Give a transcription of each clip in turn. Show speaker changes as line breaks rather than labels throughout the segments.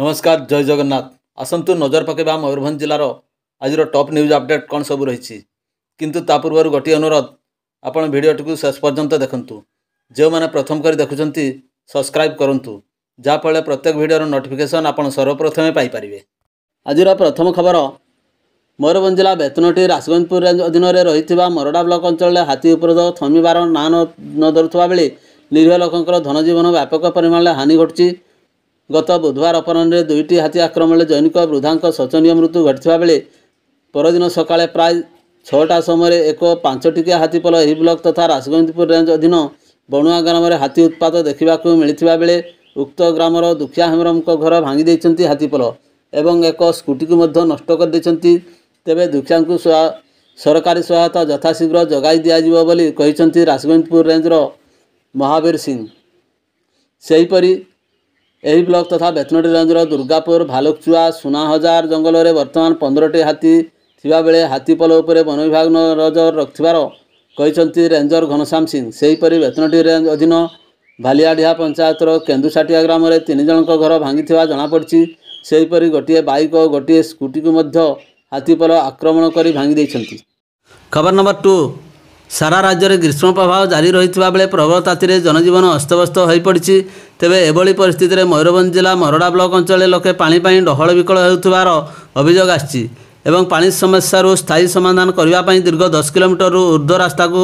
ନମସ୍କାର ଜୟ ଜଗନ୍ନାଥ ଆସନ୍ତୁ ନଜର ପକାଇବା ମୟୂରଭଞ୍ଜ ଜିଲ୍ଲାର ଆଜିର ଟପ୍ ନ୍ୟୁଜ୍ ଅପଡ଼େଟ୍ କ'ଣ ସବୁ ରହିଛି କିନ୍ତୁ ତା ପୂର୍ବରୁ ଗୋଟିଏ ଅନୁରୋଧ ଆପଣ ଭିଡ଼ିଓଟିକୁ ଶେଷ ପର୍ଯ୍ୟନ୍ତ ଦେଖନ୍ତୁ ଯେଉଁମାନେ ପ୍ରଥମ କରି ଦେଖୁଛନ୍ତି ସବସ୍କ୍ରାଇବ୍ କରନ୍ତୁ ଯାହାଫଳରେ ପ୍ରତ୍ୟେକ ଭିଡ଼ିଓର ନୋଟିଫିକେସନ୍ ଆପଣ ସର୍ବପ୍ରଥମେ ପାଇପାରିବେ ଆଜିର ପ୍ରଥମ ଖବର ମୟୂରଭଞ୍ଜ ଜିଲ୍ଲା ବେତନଟି ରାସଗଞ୍ଜପୁର ରେଞ୍ଜ ଅଧୀନରେ ରହିଥିବା ମରଡ଼ା ବ୍ଲକ ଅଞ୍ଚଳରେ ହାତୀ ଉପରୋଧ ଥମିବାର ନାଁ ନ ଧରୁଥିବା ବେଳେ ନିରୀହ ଲୋକଙ୍କର ଧନଜୀବନ ବ୍ୟାପକ ପରିମାଣରେ ହାନି ଘଟୁଛି ଗତ ବୁଧବାର ଅପରାହ୍ନରେ ଦୁଇଟି ହାତୀ ଆକ୍ରମଣରେ ଜୈନିକ ବୃଦ୍ଧାଙ୍କ ଶୋଚନୀୟ ମୃତ୍ୟୁ ଘଟିଥିବା ବେଳେ ପରଦିନ ସକାଳେ ପ୍ରାୟ ଛଅଟା ସମୟରେ ଏକ ପାଞ୍ଚଟିକିଆ ହାତୀ ପୋଲ ଏହି ବ୍ଲକ ତଥା ରାଜଗୋବିନ୍ଦପୁର ରେଞ୍ଜ ଅଧୀନ ବଣୁଆ ଗ୍ରାମରେ ହାତୀ ଉତ୍ପାଦ ଦେଖିବାକୁ ମିଳିଥିବା ବେଳେ ଉକ୍ତ ଗ୍ରାମର ଦୁଃଖିଆ ହେମରମଙ୍କ ଘର ଭାଙ୍ଗି ଦେଇଛନ୍ତି ହାତୀ ପୋଲ ଏବଂ ଏକ ସ୍କୁଟିକୁ ମଧ୍ୟ ନଷ୍ଟ କରିଦେଇଛନ୍ତି ତେବେ ଦୁଃଖିଆଙ୍କୁ ସରକାରୀ ସହାୟତା ଯଥାଶୀଘ୍ର ଯୋଗାଇ ଦିଆଯିବ ବୋଲି କହିଛନ୍ତି ରାଜଗୋବିନ୍ଦପୁର ରେଞ୍ଜର ମହାବୀର ସିଂ ସେହିପରି ଏହି ବ୍ଲକ ତଥା ବେତନଟି ରେଞ୍ଜର ଦୁର୍ଗାପୁର ଭାଲୁକଚୁଆ ସୁନାହଜାର ଜଙ୍ଗଲରେ ବର୍ତ୍ତମାନ ପନ୍ଦରଟି ହାତୀ ଥିବାବେଳେ ହାତୀ ପୋଲ ଉପରେ ବନ ବିଭାଗ ନଜର ରଖିଥିବାର କହିଛନ୍ତି ରେଞ୍ଜର ଘନଶ୍ୟାମ ସିଂ ସେହିପରି ବେତନଟି ରେଞ୍ଜ ଅଧୀନ ଭାଲିଆଡ଼ିହା ପଞ୍ଚାୟତର କେନ୍ଦୁସାଟିଆ ଗ୍ରାମରେ ତିନି ଜଣଙ୍କ ଘର ଭାଙ୍ଗିଥିବା ଜଣାପଡ଼ିଛି ସେହିପରି ଗୋଟିଏ ବାଇକ୍ ଓ ଗୋଟିଏ ସ୍କୁଟିକୁ ମଧ୍ୟ ହାତୀ ପୋଲ ଆକ୍ରମଣ କରି ଭାଙ୍ଗି ଦେଇଛନ୍ତି ଖବର ନମ୍ବର ଟୁ ସାରା ରାଜ୍ୟରେ ଗ୍ରୀଷ୍ମ ପ୍ରଭାବ ଜାରି ରହିଥିବା ବେଳେ ପ୍ରବଳ ତାତିରେ ଜନଜୀବନ ଅସ୍ତବ୍ୟସ୍ତ ହୋଇପଡ଼ିଛି ତେବେ ଏଭଳି ପରିସ୍ଥିତିରେ ମୟୂରଭଞ୍ଜ ଜିଲ୍ଲା ମରଡ଼ା ବ୍ଲକ ଅଞ୍ଚଳରେ ଲୋକେ ପାଣି ପାଇଁ ଡହଳ ବିକଳ ହେଉଥିବାର ଅଭିଯୋଗ ଆସିଛି ଏବଂ ପାଣି ସମସ୍ୟାରୁ ସ୍ଥାୟୀ ସମାଧାନ କରିବା ପାଇଁ ଦୀର୍ଘ ଦଶ କିଲୋମିଟରରୁ ଉର୍ଦ୍ଧ୍ୱ ରାସ୍ତାକୁ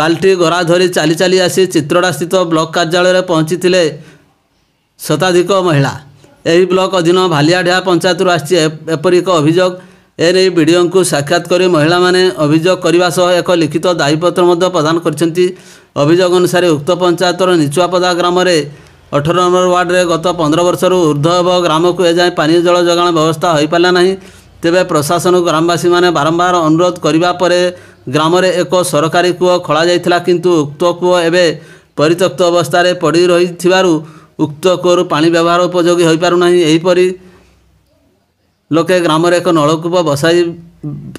ବାଲ୍ଟି ଗରା ଧରି ଚାଲି ଚାଲି ଆସି ଚିତ୍ରଡ଼ାସ୍ଥିତ ବ୍ଲକ କାର୍ଯ୍ୟାଳୟରେ ପହଞ୍ଚିଥିଲେ ଶତାଧିକ ମହିଳା ଏହି ବ୍ଲକ ଅଧୀନ ଭାଲିଆଢିଆ ପଞ୍ଚାୟତରୁ ଆସିଛି ଏପରି ଏକ ଅଭିଯୋଗ ଏ ନେଇ ବିଡ଼ିଓଙ୍କୁ ସାକ୍ଷାତ କରି ମହିଳାମାନେ ଅଭିଯୋଗ କରିବା ସହ ଏକ ଲିଖିତ ଦାୟୀପତ୍ର ମଧ୍ୟ ପ୍ରଦାନ କରିଛନ୍ତି ଅଭିଯୋଗ ଅନୁସାରେ ଉକ୍ତ ପଞ୍ଚାୟତର ନିଚୁଆପଦା ଗ୍ରାମରେ ଅଠର ନମ୍ବର ୱାର୍ଡ଼ରେ ଗତ ପନ୍ଦର ବର୍ଷରୁ ଉର୍ଦ୍ଧ୍ୱ ହେବ ଗ୍ରାମକୁ ଏଯାଏଁ ପାନୀୟ ଜଳ ଯୋଗାଣ ବ୍ୟବସ୍ଥା ହୋଇପାରିଲା ନାହିଁ ତେବେ ପ୍ରଶାସନ ଗ୍ରାମବାସୀମାନେ ବାରମ୍ବାର ଅନୁରୋଧ କରିବା ପରେ ଗ୍ରାମରେ ଏକ ସରକାରୀ କୂଅ ଖୋଳାଯାଇଥିଲା କିନ୍ତୁ ଉକ୍ତ କୂଅ ଏବେ ପରିତ୍ୟକ୍ତ ଅବସ୍ଥାରେ ପଡ଼ି ରହିଥିବାରୁ ଉକ୍ତ କୂଅରୁ ପାଣି ବ୍ୟବହାର ଉପଯୋଗୀ ହୋଇପାରୁନାହିଁ ଏହିପରି ଲୋକେ ଗ୍ରାମରେ ଏକ ନଳକୂପ ବସାଇ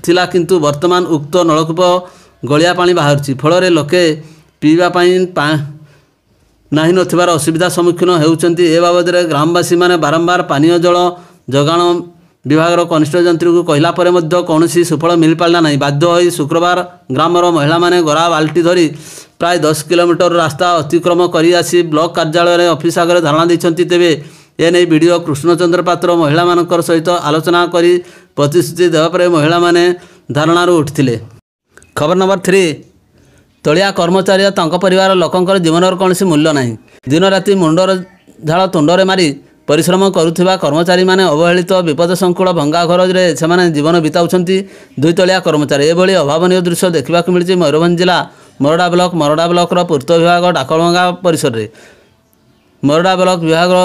ଥିଲା କିନ୍ତୁ ବର୍ତ୍ତମାନ ଉକ୍ତ ନଳକୂପ ଗଳିଆ ପାଣି ବାହାରୁଛି ଫଳରେ ଲୋକେ ପିଇବା ପାଇଁ ନାହିଁ ନଥିବାର ଅସୁବିଧା ସମ୍ମୁଖୀନ ହେଉଛନ୍ତି ଏ ବାବଦରେ ଗ୍ରାମବାସୀମାନେ ବାରମ୍ବାର ପାନୀୟ ଜଳ ଯୋଗାଣ ବିଭାଗର କନିଷ୍ଠ ଯନ୍ତ୍ରୀକୁ କହିଲା ପରେ ମଧ୍ୟ କୌଣସି ସୁଫଳ ମିଳିପାରିଲା ନାହିଁ ବାଧ୍ୟ ହୋଇ ଶୁକ୍ରବାର ଗ୍ରାମର ମହିଳାମାନେ ଗରା ବାଲ୍ଟି ଧରି ପ୍ରାୟ ଦଶ କିଲୋମିଟର ରାସ୍ତା ଅତିକ୍ରମ କରିଆସି ବ୍ଲକ କାର୍ଯ୍ୟାଳୟରେ ଅଫିସ୍ ଆଗରେ ଧାରଣା ଦେଇଛନ୍ତି ତେବେ ଏନେଇ ବି ଡ଼ି ଓ କୃଷ୍ଣଚନ୍ଦ୍ର ପାତ୍ର ମହିଳାମାନଙ୍କ ସହିତ ଆଲୋଚନା କରି ପ୍ରତିଶ୍ରୁତି ଦେବା ପରେ ମହିଳାମାନେ ଧାରଣାରୁ ଉଠିଥିଲେ ଖବର ନମ୍ବର ଥ୍ରୀ ତଳିଆ କର୍ମଚାରୀ ଓ ତାଙ୍କ ପରିବାର ଲୋକଙ୍କର ଜୀବନର କୌଣସି ମୂଲ୍ୟ ନାହିଁ ଦିନରାତି ମୁଣ୍ଡର ଝାଳ ତୁଣ୍ଡରେ ମାରି ପରିଶ୍ରମ କରୁଥିବା କର୍ମଚାରୀମାନେ ଅବହେଳିତ ବିପଦ ସଂକୁଳ ଭଙ୍ଗାଘରରେ ସେମାନେ ଜୀବନ ବିତାଉଛନ୍ତି ଦୁଇ ତଳିଆ କର୍ମଚାରୀ ଏଭଳି ଅଭାବନୀୟ ଦୃଶ୍ୟ ଦେଖିବାକୁ ମିଳିଛି ମୟୂରଭଞ୍ଜ ଜିଲ୍ଲା ମରଡ଼ା ବ୍ଲକ ମରଡ଼ା ବ୍ଲକର ପୂର୍ତ୍ତ ବିଭାଗ ଡାକଳଙ୍ଗା ପରିସରରେ ମରଡ଼ା ବ୍ଲକ ବିଭାଗର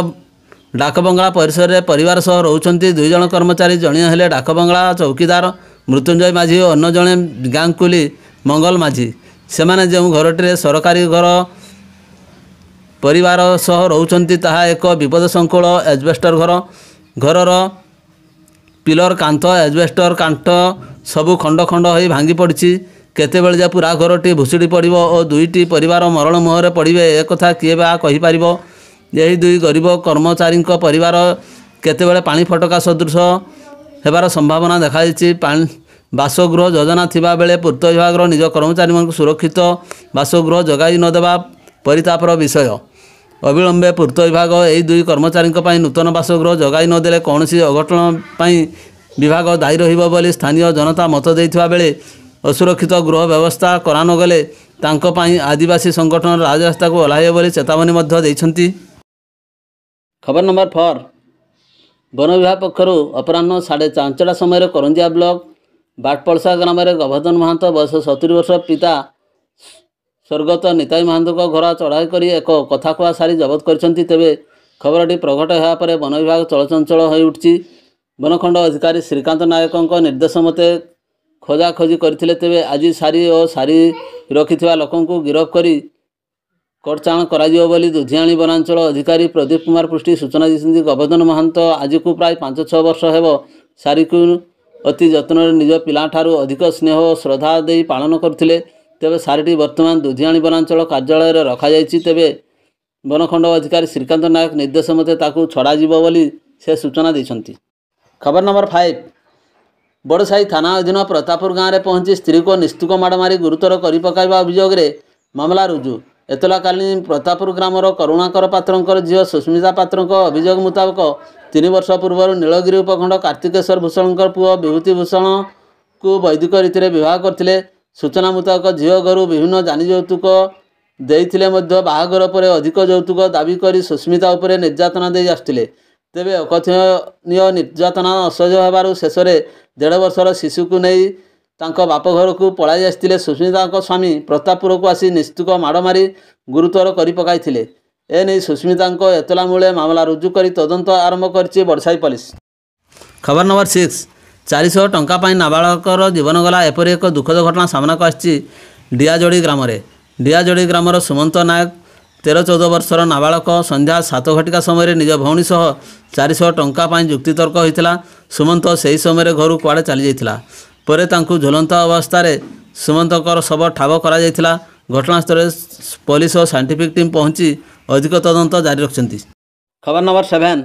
ଡାକବଙ୍ଗଳା ପରିସରରେ ପରିବାର ସହ ରହୁଛନ୍ତି ଦୁଇ ଜଣ କର୍ମଚାରୀ ଜଣିଏ ହେଲେ ଡାକବଙ୍ଗଳା ଚୌକିଦାର ମୃତ୍ୟୁଞ୍ଜୟ ମାଝି ଓ ଅନ୍ୟ ଜଣେ ଗାଙ୍ଗୁଲି ମଙ୍ଗଲ ମାଝି ସେମାନେ ଯେଉଁ ଘରଟିରେ ସରକାରୀ ଘର ପରିବାର ସହ ରହୁଛନ୍ତି ତାହା ଏକ ବିପଦ ସଂକୁଳ ଏଜବେଷ୍ଟର ଘର ଘରର ପିଲର କାନ୍ଥ ଏଜବେଷ୍ଟର କାଣ୍ଠ ସବୁ ଖଣ୍ଡ ଖଣ୍ଡ ହୋଇ ଭାଙ୍ଗି ପଡ଼ିଛି କେତେବେଳେ ଯେ ପୁରା ଘରଟି ଭୁଷୁଡ଼ି ପଡ଼ିବ ଓ ଦୁଇଟି ପରିବାର ମରଣ ମୁହଁରେ ପଡ଼ିବେ ଏକଥା କିଏ ବା କହିପାରିବ ଏହି ଦୁଇ ଗରିବ କର୍ମଚାରୀଙ୍କ ପରିବାର କେତେବେଳେ ପାଣି ଫଟକା ସଦୃଶ ହେବାର ସମ୍ଭାବନା ଦେଖାଯାଇଛି ପାଣି ବାସଗୃହ ଯୋଜନା ଥିବାବେଳେ ପୂର୍ତ୍ତ ବିଭାଗର ନିଜ କର୍ମଚାରୀମାନଙ୍କୁ ସୁରକ୍ଷିତ ବାସଗୃହ ଯୋଗାଇ ନଦେବା ପରିତାପର ବିଷୟ ଅବିଳମ୍ବେ ପୂର୍ତ୍ତ ବିଭାଗ ଏହି ଦୁଇ କର୍ମଚାରୀଙ୍କ ପାଇଁ ନୂତନ ବାସଗୃହ ଯୋଗାଇ ନଦେଲେ କୌଣସି ଅଘଟଣ ପାଇଁ ବିଭାଗ ଦାୟୀ ରହିବ ବୋଲି ସ୍ଥାନୀୟ ଜନତା ମତ ଦେଇଥିବା ବେଳେ ଅସୁରକ୍ଷିତ ଗୃହ ବ୍ୟବସ୍ଥା କରାନଗଲେ ତାଙ୍କ ପାଇଁ ଆଦିବାସୀ ସଂଗଠନ ରାଜରାସ୍ତାକୁ ଓହ୍ଲାଇବ ବୋଲି ଚେତାବନୀ ମଧ୍ୟ ଦେଇଛନ୍ତି ଖବର ନମ୍ବର ଫୋର୍ ବନ ବିଭାଗ ପକ୍ଷରୁ ଅପରାହ୍ନ ସାଢ଼େ ଚାଞ୍ଚଡ଼ା ସମୟରେ କରଞ୍ଜିଆ ବ୍ଲକ ବାଟପଳସା ଗ୍ରାମରେ ଗଭର୍ଦ୍ଧନ ମହାନ୍ତ ବୟସ ସତୁରୀ ବର୍ଷ ପିତା ସ୍ୱର୍ଗତ ନିତାଇ ମହାନ୍ତଙ୍କ ଘର ଚଢ଼ାଇ କରି ଏକ କଥାକୁହା ସାରି ଜବତ କରିଛନ୍ତି ତେବେ ଖବରଟି ପ୍ରଘଟ ହେବା ପରେ ବନ ବିଭାଗ ଚଳଚଞ୍ଚଳ ହୋଇଉଠିଛି ବନଖଣ୍ଡ ଅଧିକାରୀ ଶ୍ରୀକାନ୍ତ ନାୟକଙ୍କ ନିର୍ଦ୍ଦେଶ ମତେ ଖୋଜାଖୋଜି କରିଥିଲେ ତେବେ ଆଜି ସାରି ଓ ସାରି ରଖିଥିବା ଲୋକଙ୍କୁ ଗିରଫ କରି କଟଚାଳ କରାଯିବ ବୋଲି ଦୁଧିଆଣି ବନାଞ୍ଚଳ ଅଧିକାରୀ ପ୍ରଦୀପ କୁମାର ପୃଷ୍ଟି ସୂଚନା ଦେଇଛନ୍ତି ଗୋବର୍ଦ୍ଧନ ମହାନ୍ତ ଆଜିକୁ ପ୍ରାୟ ପାଞ୍ଚ ଛଅ ବର୍ଷ ହେବ ସାରିକୁ ଅତି ଯତ୍ନରେ ନିଜ ପିଲାଠାରୁ ଅଧିକ ସ୍ନେହ ଓ ଶ୍ରଦ୍ଧା ଦେଇ ପାଳନ କରୁଥିଲେ ତେବେ ସାରିଟି ବର୍ତ୍ତମାନ ଦୁଧିଆଣି ବନାଞ୍ଚଳ କାର୍ଯ୍ୟାଳୟରେ ରଖାଯାଇଛି ତେବେ ବନଖଣ୍ଡ ଅଧିକାରୀ ଶ୍ରୀକାନ୍ତ ନାୟକ ନିର୍ଦ୍ଦେଶ ମତେ ତାକୁ ଛଡ଼ାଯିବ ବୋଲି ସେ ସୂଚନା ଦେଇଛନ୍ତି ଖବର ନମ୍ବର ଫାଇଭ୍ ବଡ଼ସାହି ଥାନା ଅଧୀନ ପ୍ରତାପପୁର ଗାଁରେ ପହଞ୍ଚି ସ୍ତ୍ରୀକୁ ନିସ୍ତୁକ ମାଡ଼ ମାରି ଗୁରୁତର କରିପକାଇବା ଅଭିଯୋଗରେ ମାମଲା ରୁଜୁ ଏତଲାକାଲିନ ପ୍ରତାପପୁର ଗ୍ରାମର କରୁଣାକର ପାତ୍ରଙ୍କର ଝିଅ ସୁସ୍ମିତା ପାତ୍ରଙ୍କ ଅଭିଯୋଗ ମୁତାବକ ତିନି ବର୍ଷ ପୂର୍ବରୁ ନୀଳଗିରି ଉପଖଣ୍ଡ କାର୍ତ୍ତିକେଶ୍ୱର ଭୂଷଣଙ୍କ ପୁଅ ବିଭୂତି ଭୂଷଣଙ୍କୁ ବୈଦିକ ରୀତିରେ ବିବାହ କରିଥିଲେ ସୂଚନା ମୁତାବକ ଝିଅ ଘରୁ ବିଭିନ୍ନ ଜାନି ଯୌତୁକ ଦେଇଥିଲେ ମଧ୍ୟ ବାହାଘର ପରେ ଅଧିକ ଯୌତୁକ ଦାବି କରି ସୁସ୍ମିତା ଉପରେ ନିର୍ଯାତନା ଦେଇ ଆସିଥିଲେ ତେବେ ଅକଥନୀୟ ନିର୍ଯାତନା ଅସହ୍ୟ ହେବାରୁ ଶେଷରେ ଦେଢ଼ ବର୍ଷର ଶିଶୁକୁ ନେଇ ତାଙ୍କ ବାପ ଘରକୁ ପଳାଇ ଆସିଥିଲେ ସୁସ୍ମିତାଙ୍କ ସ୍ୱାମୀ ପ୍ରତାପପୁରକୁ ଆସି ନିସ୍ତୁକ ମାଡ଼ ମାରି ଗୁରୁତର କରିପକାଇଥିଲେ ଏନେଇ ସୁସ୍ମିତାଙ୍କ ଏତଲା ମୂଳେ ମାମଲା ରୁଜୁ କରି ତଦନ୍ତ ଆରମ୍ଭ କରିଛି ବଡ଼ସାହି ପୋଲିସ ଖବର ନମ୍ବର ସିକ୍ସ ଚାରିଶହ ଟଙ୍କା ପାଇଁ ନାବାଳକର ଜୀବନ ଗଲା ଏପରି ଏକ ଦୁଃଖଦ ଘଟଣା ସାମ୍ନାକୁ ଆସିଛି ଡିଆଜୋଡ଼ି ଗ୍ରାମରେ ଡିଆଯୋଡ଼ି ଗ୍ରାମର ସୁମନ୍ତ ନାୟକ ତେର ଚଉଦ ବର୍ଷର ନାବାଳକ ସନ୍ଧ୍ୟା ସାତ ଘଟିକା ସମୟରେ ନିଜ ଭଉଣୀ ସହ ଚାରିଶହ ଟଙ୍କା ପାଇଁ ଯୁକ୍ତିତର୍କ ହୋଇଥିଲା ସୁମନ୍ତ ସେହି ସମୟରେ ଘରୁ କୁଆଡ଼େ ଚାଲିଯାଇଥିଲା ପରେ ତାଙ୍କୁ ଝୁଲନ୍ତ ଅବସ୍ଥାରେ ସୁମନ୍ତଙ୍କର ଶବ ଠାବ କରାଯାଇଥିଲା ଘଟଣାସ୍ଥଳରେ ପୋଲିସ ଓ ସାଇଣ୍ଟିଫିକ୍ ଟିମ୍ ପହଞ୍ଚି ଅଧିକ ତଦନ୍ତ ଜାରି ରଖିଛନ୍ତି ଖବର ନମ୍ବର ସେଭେନ୍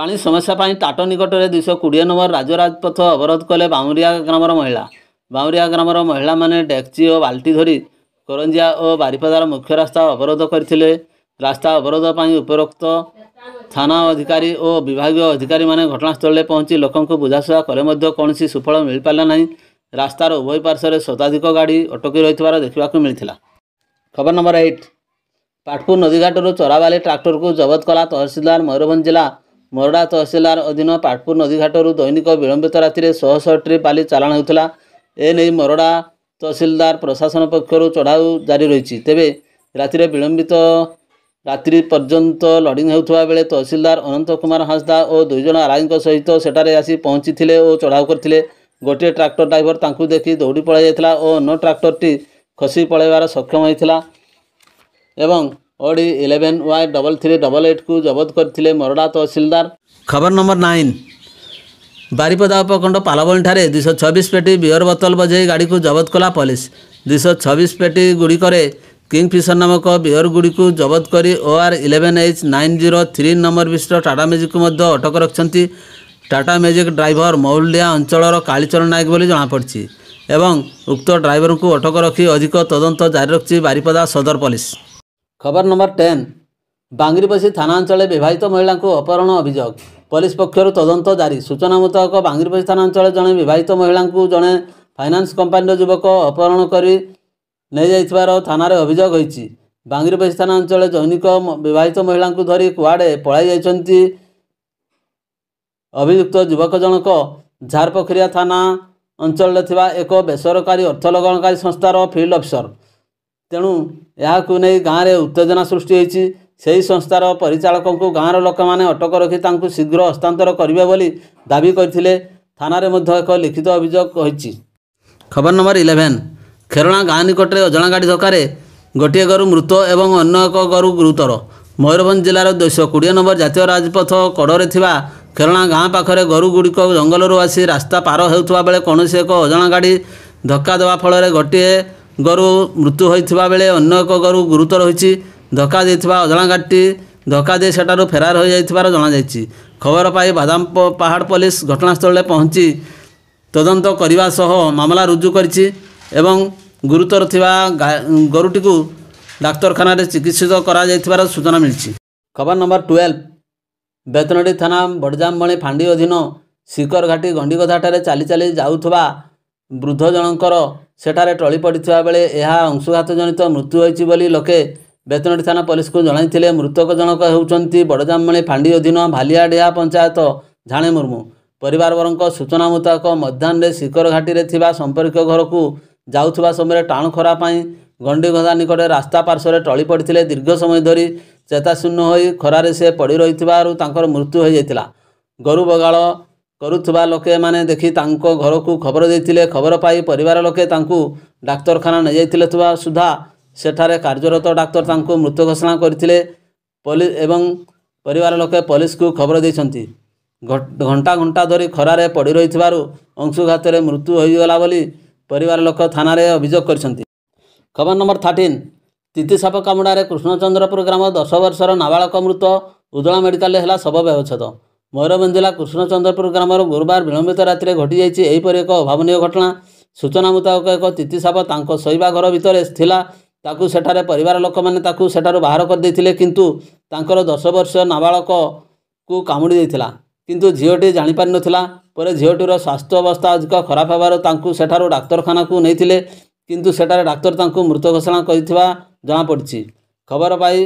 ପାଣି ସମସ୍ୟା ପାଇଁ ଟାଟ ନିକଟରେ ଦୁଇଶହ କୋଡ଼ିଏ ନମ୍ବର ରାଜରାଜପଥ ଅବରୋଧ କଲେ ବାଉଁରିଆ ଗ୍ରାମର ମହିଳା ବାଉଁରିଆ ଗ୍ରାମର ମହିଳାମାନେ ଡେକ୍ଚି ଓ ବାଲ୍ଟି ଧରି କରଞ୍ଜିଆ ଓ ବାରିପଦାର ମୁଖ୍ୟ ରାସ୍ତା ଅବରୋଧ କରିଥିଲେ ରାସ୍ତା ଅବରୋଧ ପାଇଁ ଉପରୋକ୍ତ ଥାନା ଅଧିକାରୀ ଓ ବିଭାଗୀୟ ଅଧିକାରୀମାନେ ଘଟଣାସ୍ଥଳରେ ପହଞ୍ଚି ଲୋକଙ୍କୁ ବୁଝାଶୁଝା କଲେ ମଧ୍ୟ କୌଣସି ସୁଫଳ ମିଳିପାରିଲା ନାହିଁ ରାସ୍ତାର ଉଭୟ ପାର୍ଶ୍ୱରେ ଶତାଧିକ ଗାଡ଼ି ଅଟକି ରହିଥିବାର ଦେଖିବାକୁ ମିଳିଥିଲା ଖବର ନମ୍ବର ଏଇଟ୍ ପାଟପୁର ନଦୀଘାଟରୁ ଚରାବାଲି ଟ୍ରାକ୍ଟରକୁ ଜବତ କଲା ତହସିଲଦାର ମୟୂରଭଞ୍ଜ ଜିଲ୍ଲା ମରଡ଼ା ତହସିଲଦାର ଅଧୀନ ପାଟପୁର ନଦୀଘାଟରୁ ଦୈନିକ ବିଳମ୍ବିତ ରାତିରେ ଶହ ଶହ ଟ୍ରିପ୍ ବାଲି ଚାଲାଣ ହେଉଥିଲା ଏନେଇ ମରଡ଼ା ତହସିଲଦାର ପ୍ରଶାସନ ପକ୍ଷରୁ ଚଢ଼ାଉ ଜାରି ରହିଛି ତେବେ ରାତିରେ ବିଳମ୍ବିତ ରାତ୍ରି ପର୍ଯ୍ୟନ୍ତ ଲୋଡ଼ିଂ ହେଉଥିବା ବେଳେ ତହସିଲଦାର ଅନନ୍ତ କୁମାର ହାଁସଦା ଓ ଦୁଇଜଣ ଆରାଇଙ୍କ ସହିତ ସେଠାରେ ଆସି ପହଞ୍ଚିଥିଲେ ଓ ଚଢ଼ାଉ କରିଥିଲେ ଗୋଟିଏ ଟ୍ରାକ୍ଟର ଡ୍ରାଇଭର ତାଙ୍କୁ ଦେଖି ଦୌଡ଼ି ପଳାଇଯାଇଥିଲା ଓ ଅନ୍ୟ ଟ୍ରାକ୍ଟରଟି ଖସି ପଳାଇବାର ସକ୍ଷମ ହୋଇଥିଲା ଏବଂ OD eleven Y double three double ଏଇଟ୍କୁ ଜବତ କରିଥିଲେ ମରଡ଼ା ତହସିଲଦାର ଖବର ନମ୍ବର ନାଇନ୍ ବାରିପଦା ଉପଖଣ୍ଡ ପାଲବଣିଠାରେ ଦୁଇଶହ ଛବିଶ ପେଟି ବିୟର ବୋତଲ ବଜେଇ ଗାଡ଼ିକୁ ଜବତ କଲା ପୋଲିସ ଦୁଇଶହ ଛବିଶ ପେଟି ଗୁଡ଼ିକରେ କିଙ୍ଗଫିସର ନାମକ ବିୟରଗୁଡ଼ିକୁ ଜବତ କରି O R eleven H nine zero three number ବିଶିଷ୍ଟ ଟାଟା ମ୍ୟୁଜିକ୍କୁ ମଧ୍ୟ ଅଟକ ରଖିଛନ୍ତି ଟାଟା ମ୍ୟାଜିକ୍ ଡ୍ରାଇଭର ମହୁଲିଆ ଅଞ୍ଚଳର କାଳିଚରଣ ନାୟକ ବୋଲି ଜଣାପଡ଼ିଛି ଏବଂ ଉକ୍ତ ଡ୍ରାଇଭରଙ୍କୁ ଅଟକ ରଖି ଅଧିକ ତଦନ୍ତ ଜାରି ରଖିଛି ବାରିପଦା ସଦର ପୋଲିସ ଖବର ନମ୍ବର ଟେନ୍ ବାଙ୍ଗିରିପୋଷି ଥାନା ଅଞ୍ଚଳରେ ବିବାହିତ ମହିଳାଙ୍କୁ ଅପହରଣ ଅଭିଯୋଗ ପୋଲିସ ପକ୍ଷରୁ ତଦନ୍ତ ଜାରି ସୂଚନା ମୁତାବକ ବାଙ୍ଗିରିପୋଷି ଥାନା ଅଞ୍ଚଳରେ ଜଣେ ବିବାହିତ ମହିଳାଙ୍କୁ ଜଣେ ଫାଇନାନ୍ସ କମ୍ପାନୀର ଯୁବକ ଅପହରଣ କରି ନେଇଯାଇଥିବାର ଥାନାରେ ଅଭିଯୋଗ ହୋଇଛି ବାଙ୍ଗିରପେଶ ଥାନା ଅଞ୍ଚଳରେ ଜୈନିକ ବିବାହିତ ମହିଳାଙ୍କୁ ଧରି କୁଆଡ଼େ ପଳାଇ ଯାଇଛନ୍ତି ଅଭିଯୁକ୍ତ ଯୁବକ ଜଣକ ଝାରପୋଖରିଆ ଥାନା ଅଞ୍ଚଳରେ ଥିବା ଏକ ବେସରକାରୀ ଅର୍ଥ ଲଗାଣକାରୀ ସଂସ୍ଥାର ଫିଲ୍ଡ ଅଫିସର ତେଣୁ ଏହାକୁ ନେଇ ଗାଁରେ ଉତ୍ତେଜନା ସୃଷ୍ଟି ହୋଇଛି ସେହି ସଂସ୍ଥାର ପରିଚାଳକଙ୍କୁ ଗାଁର ଲୋକମାନେ ଅଟକ ରଖି ତାଙ୍କୁ ଶୀଘ୍ର ହସ୍ତାନ୍ତର କରିବେ ବୋଲି ଦାବି କରିଥିଲେ ଥାନାରେ ମଧ୍ୟ ଏକ ଲିଖିତ ଅଭିଯୋଗ ହୋଇଛି ଖବର ନମ୍ବର ଇଲେଭେନ୍ ଖେରଣା ଗାଁ ନିକଟରେ ଅଜଣା ଗାଡ଼ି ଧକ୍କାରେ ଗୋଟିଏ ଗୋରୁ ମୃତ ଏବଂ ଅନ୍ୟ ଏକ ଗୋରୁ ଗୁରୁତର ମୟୂରଭଞ୍ଜ ଜିଲ୍ଲାର ଦୁଇଶହ କୋଡ଼ିଏ ନମ୍ବର ଜାତୀୟ ରାଜପଥ କଡ଼ରେ ଥିବା ଖେରଣା ଗାଁ ପାଖରେ ଗୋରୁଗୁଡ଼ିକ ଜଙ୍ଗଲରୁ ଆସି ରାସ୍ତା ପାର ହେଉଥିବା ବେଳେ କୌଣସି ଏକ ଅଜଣା ଗାଡ଼ି ଧକ୍କା ଦେବା ଫଳରେ ଗୋଟିଏ ଗୋରୁ ମୃତ୍ୟୁ ହୋଇଥିବା ବେଳେ ଅନ୍ୟ ଏକ ଗୋରୁ ଗୁରୁତର ହୋଇଛି ଧକ୍କା ଦେଇଥିବା ଅଜଣା ଗାଡ଼ିଟି ଧକ୍କା ଦେଇ ସେଠାରୁ ଫେରାର ହୋଇଯାଇଥିବାର ଜଣାଯାଇଛି ଖବର ପାଇ ବାଦାମ ପାହାଡ଼ ପୋଲିସ ଘଟଣାସ୍ଥଳରେ ପହଞ୍ଚି ତଦନ୍ତ କରିବା ସହ ମାମଲା ରୁଜୁ କରିଛି ଏବଂ ଗୁରୁତର ଥିବା ଗୋରୁଟିକୁ ଡାକ୍ତରଖାନାରେ ଚିକିତ୍ସିତ କରାଯାଇଥିବାର ସୂଚନା ମିଳିଛି ଖବର ନମ୍ବର ଟୁଏଲ୍ଭ ବେତନଡ଼ି ଥାନା ବଡ଼ଜାମବଣି ଫାଣ୍ଡି ଅଧୀନ ଶିକରଘାଟି ଗଣ୍ଡିଗଧାଠାରେ ଚାଲି ଚାଲି ଯାଉଥିବା ବୃଦ୍ଧ ଜଣଙ୍କର ସେଠାରେ ଟଳି ପଡ଼ିଥିବା ବେଳେ ଏହା ଅଂଶୁଘାତ ଜନିତ ମୃତ୍ୟୁ ହୋଇଛି ବୋଲି ଲୋକେ ବେତନଡ଼ି ଥାନା ପୋଲିସକୁ ଜଣାଇଥିଲେ ମୃତକ ଜଣକ ହେଉଛନ୍ତି ବଡ଼ଜାମବଣି ଫାଣ୍ଡି ଅଧୀନ ଭାଲିଆଡିହା ପଞ୍ଚାୟତ ଝାଣେ ମୁର୍ମୁ ପରିବାରବର୍ଗଙ୍କ ସୂଚନା ମୁତାବକ ମଧ୍ୟାହ୍ନରେ ଶିକରଘାଟିରେ ଥିବା ସମ୍ପର୍କୀୟ ଘରକୁ ଯାଉଥିବା ସମୟରେ ଟାଣୁ ଖରା ପାଇଁ ଗଣ୍ଡିଗଦା ନିକଟରେ ରାସ୍ତା ପାର୍ଶ୍ୱରେ ଟଳି ପଡ଼ିଥିଲେ ଦୀର୍ଘ ସମୟ ଧରି ଚେତାଶୂନ୍ୟ ହୋଇ ଖରାରେ ସେ ପଡ଼ି ରହିଥିବାରୁ ତାଙ୍କର ମୃତ୍ୟୁ ହୋଇଯାଇଥିଲା ଗୋରୁ ବଗାଳ କରୁଥିବା ଲୋକେମାନେ ଦେଖି ତାଙ୍କ ଘରକୁ ଖବର ଦେଇଥିଲେ ଖବର ପାଇ ପରିବାର ଲୋକେ ତାଙ୍କୁ ଡାକ୍ତରଖାନା ନେଇଯାଇଥିଲେ ଥିବା ସୁଦ୍ଧା ସେଠାରେ କାର୍ଯ୍ୟରତ ଡାକ୍ତର ତାଙ୍କୁ ମୃତ ଘୋଷଣା କରିଥିଲେ ପୋଲିସ ଏବଂ ପରିବାର ଲୋକେ ପୋଲିସକୁ ଖବର ଦେଇଛନ୍ତି ଘଣ୍ଟା ଘଣ୍ଟା ଧରି ଖରାରେ ପଡ଼ି ରହିଥିବାରୁ ଅଂଶୁଘାତରେ ମୃତ୍ୟୁ ହୋଇଗଲା ବୋଲି ପରିବାର ଲୋକ ଥାନାରେ ଅଭିଯୋଗ କରିଛନ୍ତି ଖବର ନମ୍ବର ଥାର୍ଟିନ୍ ତିତିସାପ କାମୁଡ଼ାରେ କୃଷ୍ଣଚନ୍ଦ୍ରପୁର ଗ୍ରାମ ଦଶ ବର୍ଷର ନାବାଳକ ମୃତ ଉଦଳା ମେଡ଼ିକାଲରେ ହେଲା ଶବ ବ୍ୟବଚ୍ଛେଦ ମୟୂରଭଞ୍ଜ ଜିଲ୍ଲା କୃଷ୍ଣଚନ୍ଦ୍ରପୁର ଗ୍ରାମର ଗୁରୁବାର ବିଳମ୍ବିତ ରାତିରେ ଘଟିଯାଇଛି ଏହିପରି ଏକ ଅଭାବନୀୟ ଘଟଣା ସୂଚନା ମୁତାବକ ଏକ ତିତିସାପ ତାଙ୍କ ଶୋଇବା ଘର ଭିତରେ ଥିଲା ତାକୁ ସେଠାରେ ପରିବାର ଲୋକମାନେ ତାକୁ ସେଠାରୁ ବାହାର କରିଦେଇଥିଲେ କିନ୍ତୁ ତାଙ୍କର ଦଶ ବର୍ଷୀୟ ନାବାଳକକୁ କାମୁଡ଼ି ଦେଇଥିଲା କିନ୍ତୁ ଝିଅଟି ଜାଣିପାରିନଥିଲା ପରେ ଝିଅଟିର ସ୍ୱାସ୍ଥ୍ୟ ଅବସ୍ଥା ଅଧିକ ଖରାପ ହେବାରୁ ତାଙ୍କୁ ସେଠାରୁ ଡାକ୍ତରଖାନାକୁ ନେଇଥିଲେ କିନ୍ତୁ ସେଠାରେ ଡାକ୍ତର ତାଙ୍କୁ ମୃତ ଘୋଷଣା କରିଥିବା ଜଣାପଡ଼ିଛି ଖବର ପାଇ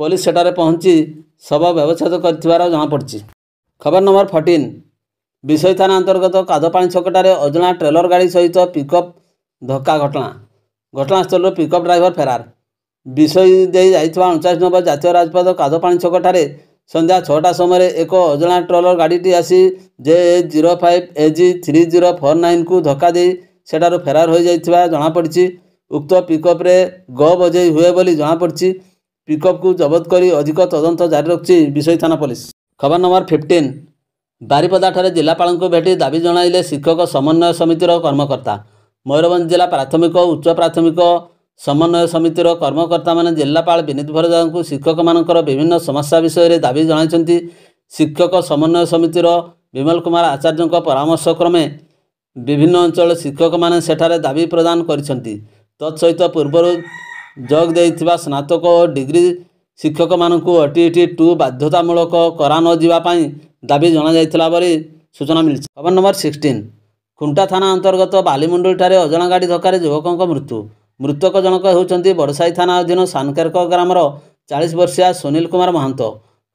ପୋଲିସ ସେଠାରେ ପହଞ୍ଚି ଶବ ବ୍ୟବଚ୍ଛେଦ କରିଥିବାର ଜଣାପଡ଼ିଛି ଖବର ନମ୍ବର ଫର୍ଟିନ୍ ବିଷୟ ଥାନା ଅନ୍ତର୍ଗତ କାଦପାଣି ଛକଟାରେ ଅଜଣା ଟ୍ରେଲର ଗାଡ଼ି ସହିତ ପିକଅପ୍ ଧକ୍କା ଘଟଣା ଘଟଣାସ୍ଥଳରୁ ପିକଅପ୍ ଡ୍ରାଇଭର ଫେରାର ବିଷୟ ଦେଇ ଯାଇଥିବା ଅଣଚାଳିଶ ନମ୍ବର ଜାତୀୟ ରାଜପଥ କାଦପାଣି ଛକଠାରେ ସନ୍ଧ୍ୟା ଛଅଟା ସମୟରେ ଏକ ଅଜଣା ଟ୍ରଲର ଗାଡ଼ିଟି ଆସି J H zero five A G three zero four ନାଇନ୍କୁ ଧକ୍କା ଦେଇ ସେଠାରୁ ଫେରାର ହୋଇଯାଇଥିବା ଜଣାପଡ଼ିଛି ଉକ୍ତ ପିକଅପ୍ରେ ଗ ବଜେଇ ହୁଏ ବୋଲି ଜଣାପଡ଼ିଛି ପିକଅପ୍କୁ ଜବତ କରି ଅଧିକ ତଦନ୍ତ ଜାରି ରଖିଛି ବିଷୟ ଥାନା ପୋଲିସ ଖବର ନମ୍ବର ଫିଫ୍ଟିନ୍ ବାରିପଦାଠାରେ ଜିଲ୍ଲାପାଳଙ୍କୁ ଭେଟି ଦାବି ଜଣାଇଲେ ଶିକ୍ଷକ ସମନ୍ୱୟ ସମିତିର କର୍ମକର୍ତ୍ତା ମୟୂରଭଞ୍ଜ ଜିଲ୍ଲା ପ୍ରାଥମିକ ଉଚ୍ଚ ପ୍ରାଥମିକ ସମନ୍ୱୟ ସମିତିର କର୍ମକର୍ତ୍ତାମାନେ ଜିଲ୍ଲାପାଳ ବିନୀତ ଭରଦାଙ୍କୁ ଶିକ୍ଷକମାନଙ୍କର ବିଭିନ୍ନ ସମସ୍ୟା ବିଷୟରେ ଦାବି ଜଣାଇଛନ୍ତି ଶିକ୍ଷକ ସମନ୍ୱୟ ସମିତିର ବିମଲ କୁମାର ଆଚାର୍ଯ୍ୟଙ୍କ ପରାମର୍ଶ କ୍ରମେ ବିଭିନ୍ନ ଅଞ୍ଚଳ ଶିକ୍ଷକମାନେ ସେଠାରେ ଦାବି ପ୍ରଦାନ କରିଛନ୍ତି ତତ୍ସହିତ ପୂର୍ବରୁ ଯୋଗ ଦେଇଥିବା ସ୍ନାତକ ଓ ଡିଗ୍ରୀ ଶିକ୍ଷକମାନଙ୍କୁ ଅଟି ଇଟି ଟୁ ବାଧ୍ୟତାମୂଳକ କରାନଯିବା ପାଇଁ ଦାବି ଜଣାଯାଇଥିଲା ବୋଲି ସୂଚନା ମିଳିଛି ଖବର ନମ୍ବର ସିକ୍ସଟିନ୍ ଖୁଣ୍ଟା ଥାନା ଅନ୍ତର୍ଗତ ବାଲିମୁଣ୍ଡଲଠାରେ ଅଜଣା ଗାଡ଼ି ଧକ୍କାରେ ଯୁବକଙ୍କ ମୃତ୍ୟୁ ମୃତକ ଜଣକ ହେଉଛନ୍ତି ବଡ଼ସାହି ଥାନା ଅଧୀନ ସାନକେରକ ଗ୍ରାମର ଚାଳିଶ ବର୍ଷିଆ ସୁନୀଲ କୁମାର ମହାନ୍ତ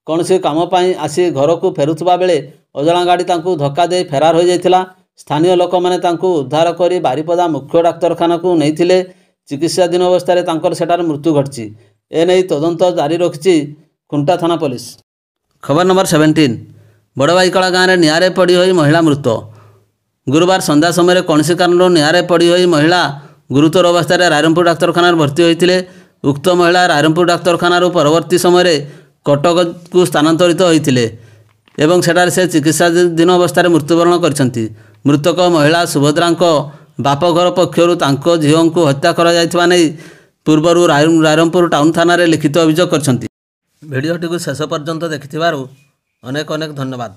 କୌଣସି କାମ ପାଇଁ ଆସି ଘରକୁ ଫେରୁଥିବା ବେଳେ ଅଜଣା ଗାଡ଼ି ତାଙ୍କୁ ଧକ୍କା ଦେଇ ଫେରାର ହୋଇଯାଇଥିଲା ସ୍ଥାନୀୟ ଲୋକମାନେ ତାଙ୍କୁ ଉଦ୍ଧାର କରି ବାରିପଦା ମୁଖ୍ୟ ଡାକ୍ତରଖାନାକୁ ନେଇଥିଲେ ଚିକିତ୍ସାଧୀନ ଅବସ୍ଥାରେ ତାଙ୍କର ସେଠାରେ ମୃତ୍ୟୁ ଘଟିଛି ଏ ନେଇ ତଦନ୍ତ ଜାରି ରଖିଛି ଖୁଣ୍ଟା ଥାନା ପୋଲିସ ଖବର ନମ୍ବର ସେଭେଣ୍ଟିନ୍ ବଡ଼ବାଇକଳା ଗାଁରେ ନିଆଁରେ ପଡ଼ି ହୋଇ ମହିଳା ମୃତ ଗୁରୁବାର ସନ୍ଧ୍ୟା ସମୟରେ କୌଣସି କାରଣରୁ ନିଆଁରେ ପଡ଼ି ହୋଇ ମହିଳା ଗୁରୁତର ଅବସ୍ଥାରେ ରାଇରଙ୍ଗପୁର ଡାକ୍ତରଖାନାରେ ଭର୍ତ୍ତି ହୋଇଥିଲେ ଉକ୍ତ ମହିଳା ରାଇରଙ୍ଗପୁର ଡାକ୍ତରଖାନାରୁ ପରବର୍ତ୍ତୀ ସମୟରେ କଟକକୁ ସ୍ଥାନାନ୍ତରିତ ହୋଇଥିଲେ ଏବଂ ସେଠାରେ ସେ ଚିକିତ୍ସାଧୀନ ଅବସ୍ଥାରେ ମୃତ୍ୟୁବରଣ କରିଛନ୍ତି ମୃତକ ମହିଳା ସୁଭଦ୍ରାଙ୍କ ବାପ ଘର ପକ୍ଷରୁ ତାଙ୍କ ଝିଅଙ୍କୁ ହତ୍ୟା କରାଯାଇଥିବା ନେଇ ପୂର୍ବରୁ ରାଇରଙ୍ଗପୁର ଟାଉନ୍ ଥାନାରେ ଲିଖିତ ଅଭିଯୋଗ କରିଛନ୍ତି ଭିଡ଼ିଓଟିକୁ ଶେଷ ପର୍ଯ୍ୟନ୍ତ ଦେଖିଥିବାରୁ ଅନେକ ଅନେକ ଧନ୍ୟବାଦ